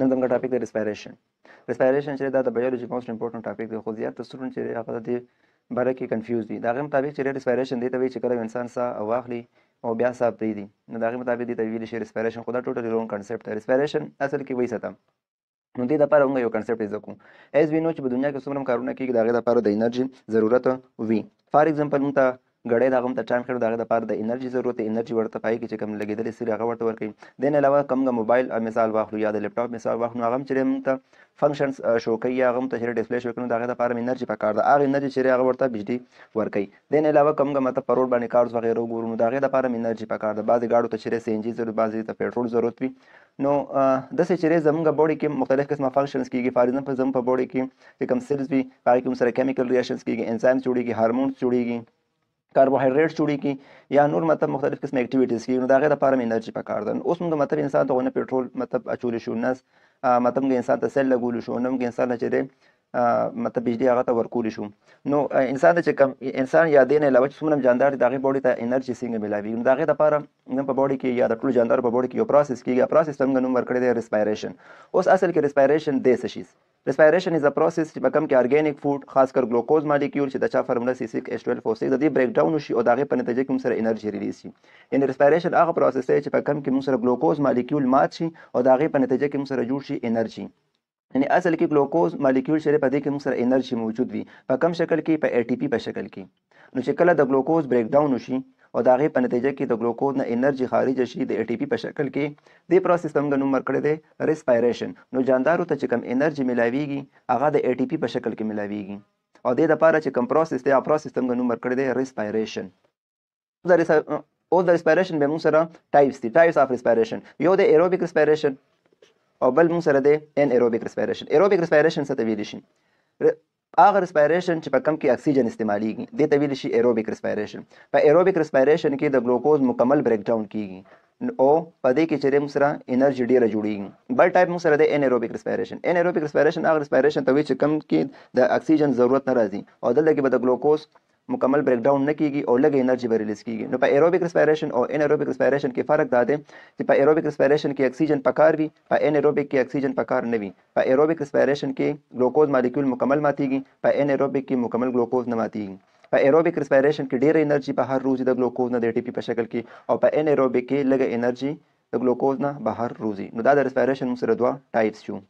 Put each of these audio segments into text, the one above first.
نن زموږ ټاپک دی ریسپایریشن ریسپایریشن چې دا د بایولوژي موست امپورټنټ ټاپک دی خو زیات سټوډنټ چې هغه دې باره کې کنفیوز دي دا هغه مطابق چې ریسپایریشن دی ته وی چې کله انسان سا واخلي او بیا سا پریدي نو دا هغه مطابق دی ته ویل شي ریسپایریشن خو دا ټوټل رونګ کنسپټ دی ریسپایریشن اصل کې وایي ستم نو دې لپاره موږ یو کنسپټ زده کوو ایز وی نو چې په دنیا کې څومره کارونه کېږي دا غي لپاره د انرژي ضرورت وي فار ایگزامپل موږ ته غړی د هغه ته ټایم کړو د هغه لپاره د انرژي ضرورت انرژي ورته پای کې چې کوم لګیدلې سری هغه ورته ورکړي دین علاوه کوم موبایل مثال واخلو یا د لپټاپ مثال واخلو هغه چې موږ ته فنکشنز شو کوي یا هغه ته چې ډیسپلی شو کړو د هغه لپاره انرژي پکار ده هغه انرژي چې هغه ورته بجلی ورکړي دین علاوه کوم مطلب پروړ باندې کارز وغیرہ وګورو د هغه لپاره انرژي پکار ده بعضی گاډو ته چې سي ان جی ضرورت بعضی ته پېټرول ضرورت وي نو د سې چیرې زمونږ بوډي کې مختلف قسمه فنکشنز کیږي فار ایگزامپل زمونږ په بوډي کې کوم سیلز وي هغه کوم سره کیمیکل ریاکشنز کیږي انزایمز جوړیږي هورمونز جوړیږي کاربوهایډریټ جوړی کی یا نور مطلب مختلف قسم اکټیویټیز کی نو دا غیر لپاره انرژي پکار ده اوس موږ مطلب انسان ته غوونه پېټرول مطلب اچول شو نس مطلب کې انسان ته سل لګول شو نو موږ انسان چې مطلب بجلی هغه ته ورکول شو نو انسان چې کم انسان یادې نه علاوه څومره جاندار دغه باډي ته انرژي څنګه ملاوي نو دغه لپاره نو په باډي کې یا د ټول جاندار په باډي کې یو پروسس کیږي پروسس څنګه نوم ورکړی دی ریسپایریشن اوس اصل کې ریسپایریشن دې څه شي ریسپایریشن از ا پروسس چې کوم کې ارګانیک فود خاص کر ګلوکوز مالیکول چې د چا فارمولا سی 6H12O6 د دې بریک ډاون شي او دغه په نتیجه کې سره انرژي ریلیز شي یعنی ریسپایریشن هغه پروسس دی چې کوم کې سره ګلوکوز مالیکول مات شي او دغه په نتیجه کې سره جوړ شي انرژي یعنی اصل کې ګلوکوز مالیکول شری په دې کې سره انرژي موجود وي په کم شکل کې په ATP په شکل کې نو چې کله د ګلوکوز بریک ډاون شي او د هغې په نتیجه کې د ګلوکوز نه انرژي خارج شي د ای ټي پی په شکل کې دې پروسس ته موږ نوم ورکړی دی ریسپایریشن نو جاندارو ته چې کوم انرژي میلاویږي هغه د ای ټي پی په شکل کې میلاویږي او دې لپاره چې کوم پروسس دی هغه پروسس ته موږ نوم ورکړی دی ریسپایریشن اوس د ریسپایریشن به موږ سره ټایپس دي ټایپس آف ریسپایریشن یو د ایروبیک ریسپایریشن او بل موږ سره دی ان ایروبیک ریسپایریشن ایروبیک ریسپایریشن څه ته ویل شي هغه ریسپایریشن چې په کم کې اکسیجن استعمالیږي دې ته ویل شي ایروبیک ریسپایریشن په ایروبیک ریسپایریشن کې د ګلوکوز مکمل بریک ډاون کیږي او په دې کې چې موږ سره انرژي ډیره جوړیږي بل ټایپ موږ سره د ان ایروبیک ریسپایریشن ان ایروبیک ریسپایریشن هغه ریسپایریشن ته ویل چې کم کې د اکسیجن ضرورت نه راځي او دلته کې به د ګلوکوز مکمل بریک ډاون نه کیږي او لږه انرژي به ریلیز کیږي نو په ایروبیک ریسپایریشن او ان ایروبیک ریسپایریشن کې فرق دا دی چې په ایروبیک ریسپایریشن کې اکسیجن پکار وي په ان ایروبیک کې اکسیجن پکار نه وي په ایروبیک ریسپایریشن کې ګلوکوز مالیکول مکمل ماتيږي په ان ایروبیک کې مکمل ګلوکوز نه ماتيږي په ایروبیک ریسپایریشن کې ډیره انرژي په هر روزي د ګلوکوز نه د ټي پی په شکل کې او په ان ایروبیک کې لږه انرژي د ګلوکوز نه بهر روزي نو دا د ریسپایریشن سره دوه ټایپس شو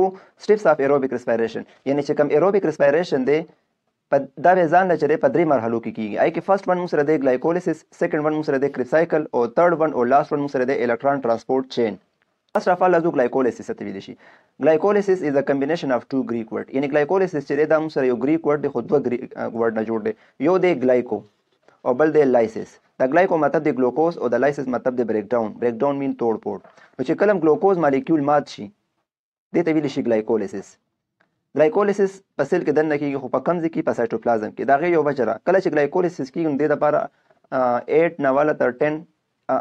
کو سټپس اف ایروبیک ریسپایریشن یعنی چې کوم ایروبیک ریسپایریشن دی په دا به ځان لچرې په درې مرحلو کې کیږي آی کې فرست ون موږ سره د ګلایکولیسس سیکنډ ون موږ سره د کرپ سایکل او تھرد ون او لاست ون موږ سره د الکترون ټرانسپورټ چین first of all لازو glycolysis ته ویل شي glycolysis is a combination of two greek eh, word یعنی glycolysis چې دا موږ سره یو greek word دی خو دوه greek word نه جوړ دی یو دی glyco او بل دی lysis دا glyco مطلب دی glucose او دا lysis مطلب دی break down break down mean توڑ پوڑ نو چې کلم glucose molecule مات شي دې ته ویل شي glycolysis ګلایکولیسس په سیل کې دننه کیږي خو په کم ځای کې په سایټوپلازم کې دا غي یو وجره کله چې ګلایکولیسس کیږي نو د لپاره 8 نواله تر 10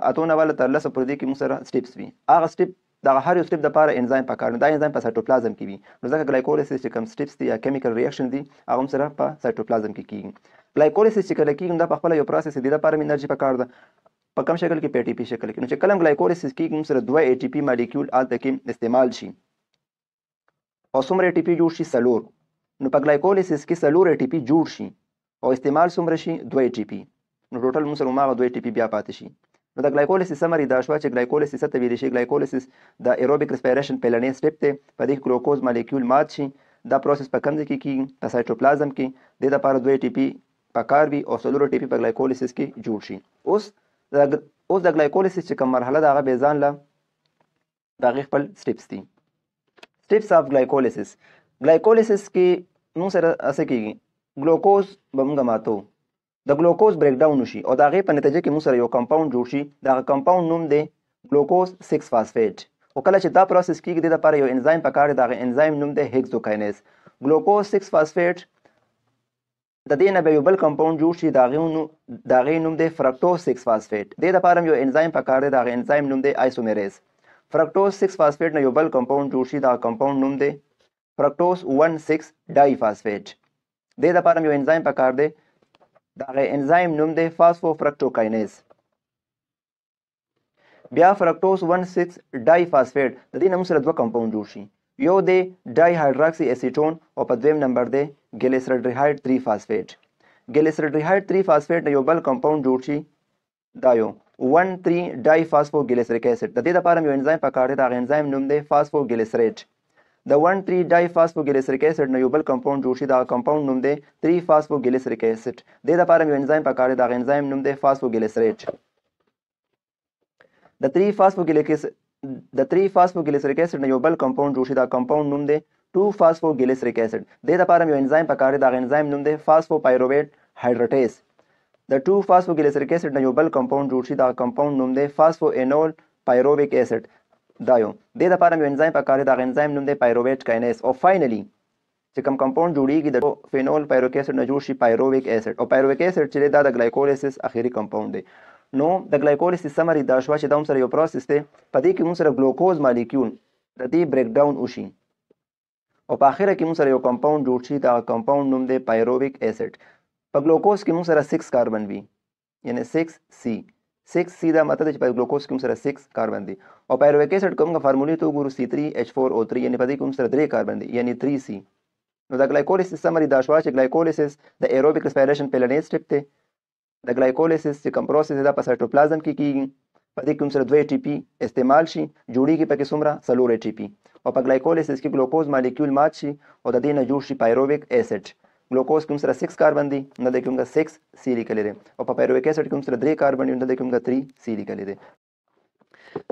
اته نواله تر 10 پر دې کې موږ سره سټیپس وي هغه سټیپ دا هر یو سټیپ د لپاره انزایم پکار نه دا انزایم په سایټوپلازم کې وي نو ځکه ګلایکولیسس چې کم سټیپس دي یا کیمیکل ریاکشن دي هغه سره په سایټوپلازم کې کیږي ګلایکولیسس چې کله کیږي دا په خپل یو پروسس دی د لپاره انرژي پکار ده په کم شکل کې پی ټی پی شکل کې نو چې کلم ګلایکولیسس کې موږ سره دوه ای ټی پی مالیکول آلته کې استعمال شي او څومره ټي پی جوړ شي سلور نو په ګلایکولیسس کې سلور ټي پی جوړ شي او استعمال څومره شي 2 ټي پی نو ټوټل موږ سره ماغه 2 ټي پی بیا پاتې شي نو د ګلایکولیسس سمری دا شو چې ګلایکولیسس ته ویل شي ګلایکولیسس د ایروبیک ریسپیریشن پلنې سټپ ته په دې ګلوکوز مالیکول مات شي دا پروسس په کوم ځای کې کیږي په سایټوپلازم کې د دې لپاره 2 ټي پی پکار وي او سلور ټي پی په ګلایکولیسس کې جوړ شي اوس اوس د ګلایکولیسس چې کوم مرحله دا غو به ځان له باغ خپل سټپس دي سټیپس اف ګلایکولیسس ګلایکولیسس کې موږ سره څه کیږي ګلوکوز به موږ ماتو د ګلوکوز بریک ډاون شي او دا غي په نتیجه کې موږ سره یو کمپاوند جوړ شي دا کمپاوند نوم دی ګلوکوز 6 فاسفیټ او کله چې دا پروسس کیږي د لپاره یو انزایم پکاره دا انزایم نوم دی هیکزوکاینیز ګلوکوز 6 فاسفیټ د دې نه به یو بل کمپاوند جوړ شي دا غو دا غي نوم دی فرکټوز 6 فاسفیټ د دې لپاره یو انزایم پکاره دا انزایم نوم دی آیسومیریز fructose six ફાસ્ફેટનો યુગલ compound તૂટશે તો આ કમ્પાઉન્ડ નું દે ફ્રક્ટોઝ one six ડાયફાસ્ફેટ દે દપાર અમે એન્ઝાઇમ પકાર દે દાગે એન્ઝાઇમ નું દે phosphofructokinase بیا fructose one six diphosphate د دې نوم سره دوه کمپاوند جوړ شي یو دی ډایهایډراکسی acetone او په دویم نمبر دی ګلیسریډریهایډ 3 فاسفیټ ګلیسریډریهایډ 3 فاسفیټ یو بل کمپاوند جوړ شي دا یو 13 ډای فاسفوګلیسریک اسید د دې لپاره یو انزایم پکار دی دا انزایم نوم دی فاسفوګلیسریټ د 13 ډای فاسفوګلیسریک اسید نه یو بل کمپاوند جوړ شي دا کمپاوند نوم دی 3 فاسفوګلیسریک اسید د دې لپاره یو انزایم پکار دی دا انزایم نوم دی فاسفوګلیسریټ د 3 فاسفوګلیسریک د 3 فاسفوګلیسریک اسید نه یو بل کمپاوند جوړ شي دا کمپاوند نوم دی 2 فاسفوګلیسریک اسید د دې لپاره یو انزایم پکار دی دا انزایم نوم دی فاسفوپایروویټ هایدرټیز د 2 فاسفوګلیسریک اسید نه یو بل کمپاوند جوړ شي دا کمپاوند نوم دی فاسفو انول پایروویک اسید دا یو د دې لپاره یو انزایم پکاره دا انزایم نوم دی پایروویټ کاینیز او فاینلی چې کوم کمپاوند جوړیږي د فینول پایروویک اسید نه جوړ شي پایروویک اسید او پایروویک اسید چې دا د ګلایکولیسس اخیری کمپاوند دی نو د ګلایکولیسس سمری دا شوا چې دا هم سره یو پروسس دی په دې کې موږ سره ګلوکوز مالیکول د دې بریک ډاون وشي او په اخره کې موږ سره یو کمپاوند جوړ شي دا کمپاوند نوم دی پایروویک اسید په ګلوکوز کې موږ سره 6 کاربن وي یعنی 6 C 6 C دا ماته چې په ګلوکوز کې موږ سره 6 کاربن دي او پایرویک اسید کومه فارمولې ته ګورو C3H4O3 یعنی په دې کې موږ سره 3 کاربن دي یعنی 3C نو دا ګلایکولیسس سمري دا شوا چې ګلایکولیسس د ایروبیک ریسپیریشن پلانیټ سټیپ ته د ګلایکولیسس چې کوم پروسس دا په سایټوپلازم کې کیږي په دې کې موږ سره 2 ATP استعمال شي جوړیږي په کې سمره سلور ATP او په ګلایکولیسس کې ګلوکوز مالیکول مات شي او د دې نه جوړ شي پایرویک اسید glucose کوم سره 6 کاربن دی نو د کومه 6 C لیکل لري او په پیرویک اسید کوم سره 3 کاربن دی نو د کومه 3 C لیکل لري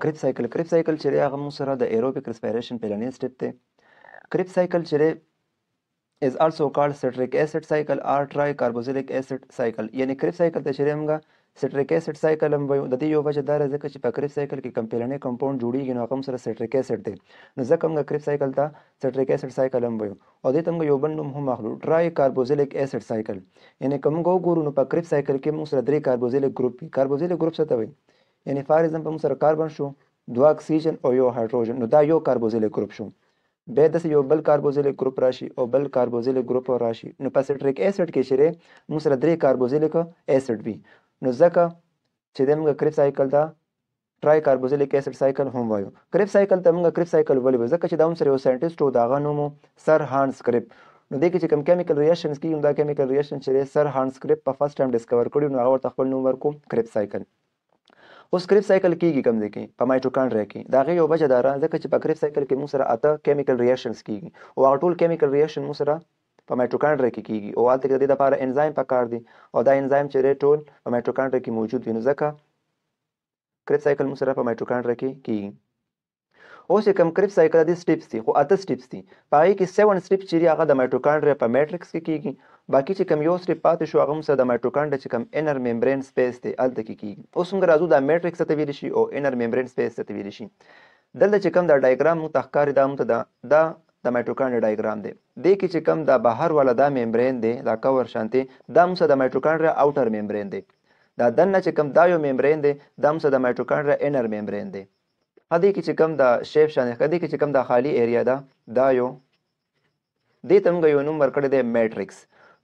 کرپ سایکل کرپ سایکل چې هغه موږ سره د ایروبیک ریسپیریشن پیلنی سټیپ ته کرپ سایکل چې is also called citric acid cycle or tricarboxylic acid cycle یعنی کرپ سایکل ته چې موږ سټریک اسید سایکل هم وایو د دې یو وجه دا ځکه چې په کرپ سایکل کې کمپیلنی کمپاوند جوړیږي نو کوم سره سټریک اسید دی نو ځکه موږ کرپ سایکل ته سټریک اسید سایکل هم وایو او دې ته موږ یو بل نوم هم اخلو ټرای کاربوزیلیک اسید سایکل یعنی کوم ګورو نو په کرپ سایکل کې موږ سره درې کاربوزیلیک ګروپ وي کاربوزیلیک ګروپ څه ته وایي یعنی فار ایگزامپل موږ سره کاربن شو دوه اکسیجن او یو هایدروجن نو دا یو کاربوزیلیک ګروپ شو بیا داسې یو بل کاربوزیلیک ګروپ راشي او بل کاربوزیلیک ګروپ راشي نو په سټریک اسید کې چې موږ سره درې کاربوزیلیک اسید وي نو ځکه چې د موږ کرپ سایکل ته ټرای کاربوزیلیک اسید سایکل هم وایو کرپ سایکل ته موږ کرپ سایکل ولې وایو ځکه چې دا هم سره یو ساينټیسټ و دا غا نوم سر هانس کرپ نو دې کې چې کوم کیمیکل ریاکشنز کیږي دا کیمیکل ریاکشن چې سر هانس کرپ په فرست ټایم ډیسکور کړی نو هغه ورته خپل نوم ورکو کرپ سایکل اوس کرپ سایکل کیږي کوم ځای کې په مایټوکانډریا کې دا غي یو وجه دارا ځکه چې په کرپ سایکل کې موږ سره اته کیمیکل ریاکشنز کیږي او هغه ټول کیمیکل ریاکشن موږ سره په مایټوکانډریا کې کیږي او الته کې د دې لپاره انزایم پکار دی او دا انزایم چې ټول په مایټوکانډریا کې موجود وي نو ځکه کرپ سایکل مو سره په مایټوکانډریا کې کیږي اوس کوم کرپ سایکل د سټیپس دي خو اته سټیپس دي پای کې 7 سټیپ چې هغه د مایټوکانډریا په میټرکس کې کیږي باقي چې کوم یو سټیپ پاتې شو هغه سره د مایټوکانډریا چې کوم انر ممبرین سپیس دی الته کې کیږي اوس موږ راځو د میټرکس ته ویل شي او انر ممبرین سپیس ته ویل شي دلته چې کوم د ډایګرام مو تخکاری دا مو ته دا د مایټوکانډریا ډایګرام دی د کې چې کم د بهر ولا د ممبرین دی دا کور شانتي دا موږ د مایټوکانډریا اوټر ممبرین دی دا دنه چې کم دا یو ممبرین دی دا موږ د مایټوکانډریا انر ممبرین دی هدي کې چې کم د شیپ شانې هدي کې چې کم د خالی ایریا دا دا یو دې تمګه یو نمبر کړی دی میټرکس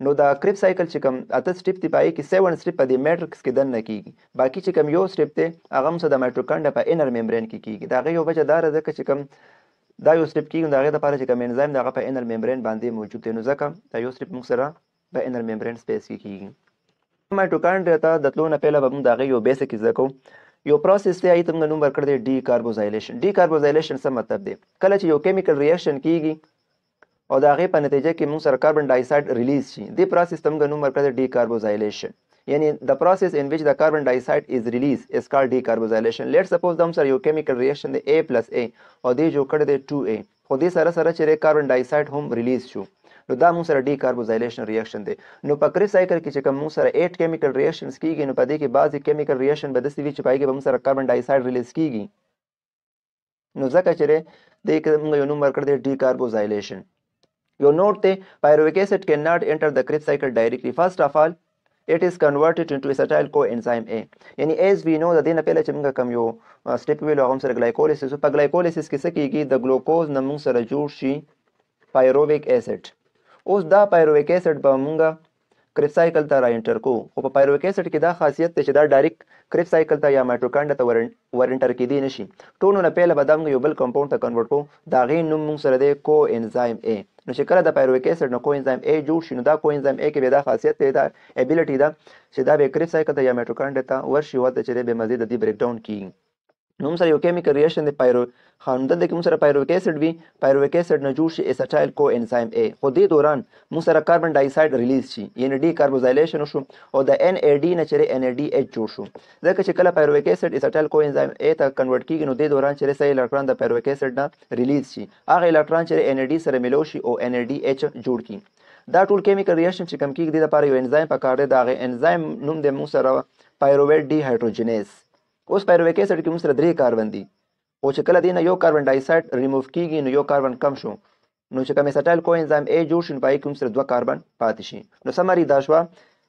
نو دا کرپ سایکل چې کم اته سټپ دی پای کې 7 سټپ دی میټرکس کې دن نه کیږي باقی چې کم یو سټپ دی هغه هم د مایټوکانډا په انر ممبرین کې کیږي دا غي یو وجه دار ده چې کم دا یو سټریپ کیږي د هغې دپاره چې کوم انزایم د هغه په انل ممبرین باندې موجود دی نو ځکه دا یو سټریپ موږ سره په انل ممبرین سپیس کې کیږي مایټوکانډریا ته د تلو نه پهله به موږ د هغې یو بیسک زده کوو یو پروسس دی ایتم نوم ورکړ دی ډی کاربوزایلیشن ډی کاربوزایلیشن څه مطلب دی کله چې یو کیمیکل ریاکشن کیږي او د هغې په نتیجه کې موږ سره کاربن ډای اکساید ریلیز شي دې پروسس ته موږ نوم ورکړ دی ډی کاربوزایلیشن yani the process in which the carbon dioxide is released is called decarboxylation let's suppose the sir یو chemical reaction دی A plus A او دې جوړ کړ دی 2A خو دې سره سره چې کاربن ډای اکساید هم ریلیز شو نو دا موږ سره ډیکاربوزایلیشن ریاکشن دی نو په کری سایکل کې چې کوم موږ سره 8 کیمیکل ریاکشنز کیږي نو په دې کې بعضی کیمیکل ریاکشن به د سوي چې پایګه به موږ سره کاربن ډای اکساید ریلیز کیږي نو ځکه چې دې کې موږ یو نوم ورکړ دی ډیکاربوزایلیشن یو نوٹ ته پایرویک ایسید کین ناٹ انټر د کری سایکل ډایریکټلی فرست اف آل it is converted into acetyl coenzyme A یعنی as we know د دې نه پہله چې موږ کوم یو سټپ ویلو هغه سره ګلایکولیسس په ګلایکولیسس کې څه کیږي د ګلوکوز نه موږ سره جوړ شي پایروویک اسید اوس دا پایروویک اسید به موږ کرپ سایکل ته را انټر کو خو په پایرویک اسید کې دا خاصیت دی چې دا ډایرکټ کرپ سایکل ته یا مایټوکانډا ته ور انټر کېدی نشي ټولونه پہله به دا موږ یو بل کمپاوند ته کنورټ کو دا غي نوم موږ سره دی کو انزایم A نو چې کله د پایرویک اسید نو کوینزایم A جوړ شي نو دا کوینزایم A کې به دا خاصیت لري دا ابیلیټي ده چې دا به کرپسایکل ته یا میټوکانډریا ته ورشي او د چره به مزید د دې بریک ډاون کیږي نو سره یو کیمیکل ریاکشن د پایرو خاندل د کوم سره پایرویک اسید وي پایرویک اسید نه جوړ شي اسټایل کو انزایم ا خو دې دوران مو سره کاربن ډای اکساید ریلیز شي یعنی ډی کاربوزایلیشن شو او د ان ا ډی نه چیرې ان ا ډی ایچ جوړ شو ځکه چې کله پایرویک اسید اسټایل کو انزایم ا ته کنورټ کیږي نو دې دوران چیرې سې الکترون د پایرویک اسید نه ریلیز شي هغه الکترون چیرې ان ا ډی سره ملو شي او ان ا ډی ایچ جوړ کی دا ټول کیمیکل ریاکشن چې کم کیږي د لپاره یو انزایم پکاره دا غي انزایم نوم د مو سره پایروویټ ډی هایدروجنیز اوس پایروویک اسید کې موږ سره درې کاربن دي او چې کله دینه یو کاربن ډای اکساید ریموف کیږي نو یو کاربن کم شو نو چې کوم سټایل کو انزایم ای جوړ شین پای کوم سره دوه کاربن پاتې شي نو سمری دا شو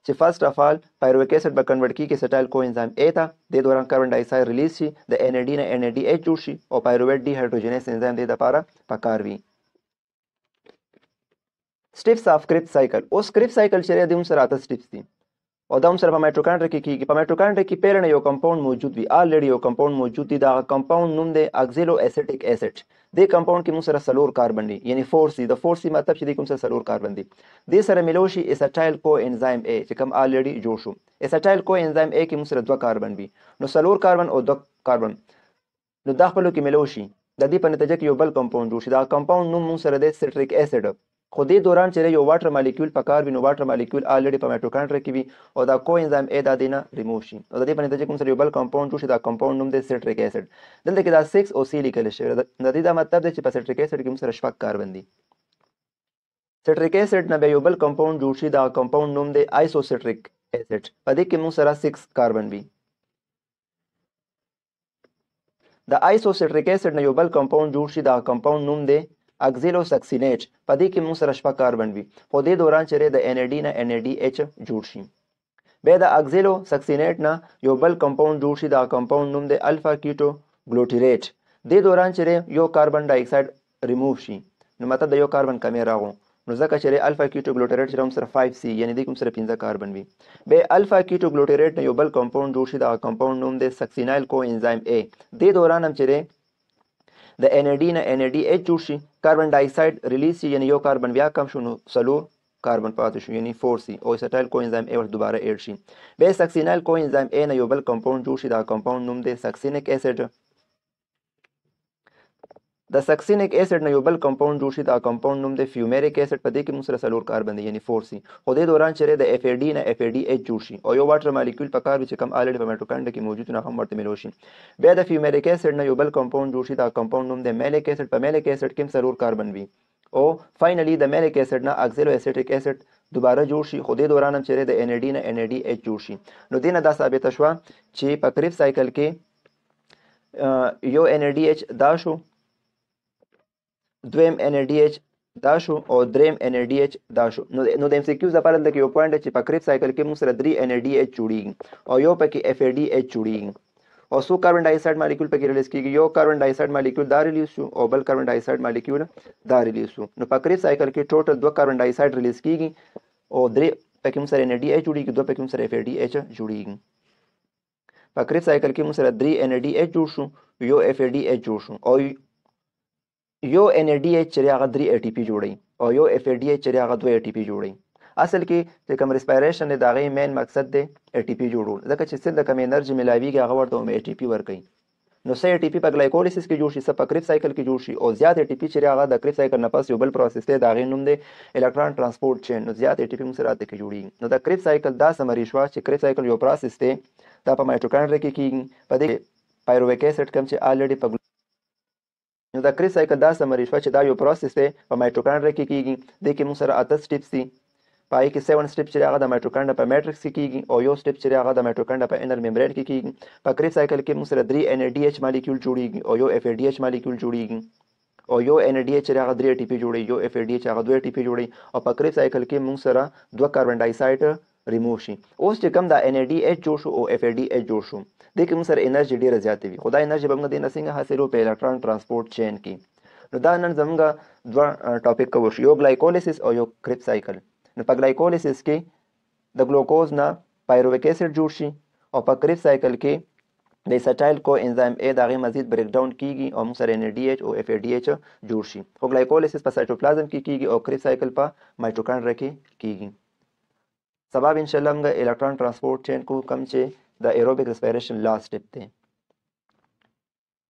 چې فرست اف آل پایروویک اسید به کنورټ کیږي سټایل کو انزایم ای ته د دوران کاربن ډای اکساید ریلیز شي د ان ای ډی نه ان ای ډی ایچ جوړ شي او پایروویک ډی هایډروجنیس انزایم د لپاره پکار وي سټیپس اف کرپ سایکل اوس کرپ سایکل چې د موږ سره اته سټیپس دي او دا هم سره په مایټوکانډریا کې کیږي په مایټوکانډریا کې پیرنه یو کمپاوند موجود وي الریډي یو کمپاوند موجود دی دا کمپاوند نوم دی اگزیلو اسیټک اسید د کمپاوند کې موږ سره سلور کاربن دی یعنی فور سی د فور سی مطلب چې د کوم سره سلور کاربن دی د سره ملوشي اسټایل کو انزایم ا چې کوم الریډي جوړ شو اسټایل کو انزایم ا کې موږ سره دوه کاربن وي نو سلور کاربن او دوه کاربن نو دا خپل کې ملوشي د دې په نتیجه کې یو بل کمپاوند جوړ شي دا کمپاوند نوم موږ سره د سټریک اسید خو دې دوران چې یو واټر مالیکول په کار وي نو واټر مالیکول الریډي په مایټوکانډریا کې وي او دا کو انزایم ا د دینه ریموو شي او د دې په نتیجه کې کوم سره یو بل کمپاوند جوړ شي دا کمپاوند نوم دی سیټریک اسید دلته کې دا 6 او سی لیکل شوی دا د دې دا مطلب دی چې په سیټریک اسید کې سره شپږ کاربن دي سیټریک اسید نه یو بل کمپاوند جوړ شي دا کمپاوند نوم دی آیسوسیټریک اسید په دې کې موږ سره 6 کاربن وي د آیسوسیټریک اسید نه یو بل کمپاوند جوړ شي دا کمپاوند نوم دی اګزیلوسکسینیټ په دې کې موږ سره شپږ کاربن وي په دې دوران چې د ان ای ډي نه ان ای ډي ایچ جوړ شي بیا د اګزیلو سکسینیټ نه یو بل کمپاوند جوړ شي دا کمپاوند نوم دی الفا کیټو ګلوټیریټ دې دوران چې یو کاربن ډای اکساید ریموو شي نو مطلب د یو کاربن کمی راغو نو ځکه چې الفا کیټو ګلوټریټ سره هم سره 5C یعنی د کوم سره 15 کاربن وي به الفا کیټو ګلوټریټ نه یو بل کمپاوند جوړ شي دا کمپاوند نوم دی سکسینایل کو انزایم A د دوران هم چیرې د ان ډي نه ان ډي ایچ جوړ شي کاربن ډای اکساید ریلیز شي یعنی یو کاربن بیا کم شو نو سلور کاربن پاتې شو یعنی 4 سی او سټایل کو انزایم ای ور دوباره ایډ شي بیس اکسینال کو انزایم ای نه یو بل کمپاوند جوړ شي دا کمپاوند نوم دی سکسینیک اسید د سکسینیک ایسید نه یو بل کمپاوند جوړ شي دا کمپاوند نوم دی فیومیریک ایسید په دې کې موږ سره څلور کاربن دی یعنی فور سي خو دې دوران چې د اف ای ډي نه اف ای ډي ایچ جوړ شي او یو واټر مالیکول په کار چې کم الډ په میټوکانډ کې موجود نه هم ورته ملو شي بیا د فیومیریک ایسید نه یو بل کمپاوند جوړ شي دا کمپاوند نوم دی میلیک ایسید په میلیک ایسید کې څلور کاربن وي او فاینلی د میلیک ایسید نه اکسیلو ایسیټک ایسید دوباره جوړ شي خو دې دوران هم چیرې د ان ډي نه ان ډي ایچ جوړ شي نو دې نه دا ثابته شوه چې په کریپ سایکل کې یو ان ډي ایچ دا شو دویم ان ای ډي ایچ دا شو او دریم ان ای ډي ایچ دا شو نو نو د ام سی کیو لپاره دلته یو پوینټ چې په کرپ سایکل کې موږ سره درې ان ای ډي ایچ جوړیږي او یو پکې اف ای ډي ایچ جوړیږي او څو کاربن ډای اکساید مالیکول پکې ریلیز کیږي یو کاربن ډای اکساید مالیکول دا ریلیز شو او بل کاربن ډای اکساید مالیکول دا ریلیز شو نو په کرپ سایکل کې ټوټل دوه کاربن ډای اکساید ریلیز کیږي او درې پکې موږ سره ان ای ډي ایچ جوړیږي دوه پکې موږ سره اف ای ډي ایچ جوړیږي په کرپ سایکل کې موږ سره درې ان ای ډي ایچ جوړ شو یو اف ای ډي ایچ جوړ شو او یو ان ا ډي ایچ چې هغه درې ای ټي پی جوړي او یو اف ا ډي ایچ چې هغه دوه ای ټي پی جوړي اصل کې چې کوم ریسپایریشن دی دا غي مین مقصد دی ای ټي پی جوړول ځکه چې څنګه کوم انرژي ملاویږي هغه ورته ای ټي پی ورکوي نو سې ای ټي پی په ګلایکولیسس کې جوړ شي سپ کرپ سایکل کې جوړ شي او زیات ای ټي پی چې هغه د کرپ سایکل نه پاس یو بل پروسس دی دا غي نوم دی الکترون ترانسپورت چین نو زیات ای ټي پی موږ سره کې جوړي نو دا کرپ سایکل دا سمری شو چې کرپ سایکل یو پروسس دی دا په مایټوکانډریا کې کیږي په دې پایروویک اسید کم چې الریډي په نو دا کریس سایکل دا سمری شوه چې دا یو پروسس دی په مایټوکانډریا کې کیږي دې کې موږ سره اته سټیپس دي په هغې کې سیون سټیپ چې دی هغه د مایټوکانډا په میټرکس کې کیږي او یو سټیپ چې دی هغه د مایټوکانډا په انر ممبرین کې کیږي په کریس سایکل کې موږ سره درې ان ډي ایچ مالیکول جوړیږي او یو اف ډي ایچ مالیکول جوړیږي او یو ان ډي ایچ هغه درې ټي پی جوړي یو اف ډي ایچ هغه دوه ټي پی جوړي او په کریس سایکل کې موږ سره دوه کاربن ډای اکساید ریموو شي اوس چې کوم دا ان ډي ایچ جوړ شو او اف ډي ایچ جوړ شو د کوم سره انرژي ډیره زیاته وي خدای انرژي به موږ د نسنګ حاصلو په الکترون ترانسپورت چین کې نو دا نن زموږ دوه ټاپک کور یو ګلایکولیسس او یو کریپ سایکل نو په ګلایکولیسس کې د ګلوکوز نه پایروویک اسید جوړ شي او په کریپ سایکل کې د سټایل کو انزایم ا دغه مزید بریک ډاون کیږي او موږ سره ان ډي ایچ او اف ا ډي ایچ جوړ شي خو ګلایکولیسس په سایټوپلازم کې کیږي او کریپ سایکل په مایټوکانډریا کې کیږي سبب ان شاء الله موږ الکترون ترانسپورت چین کو کم چې the aerobic respiration law step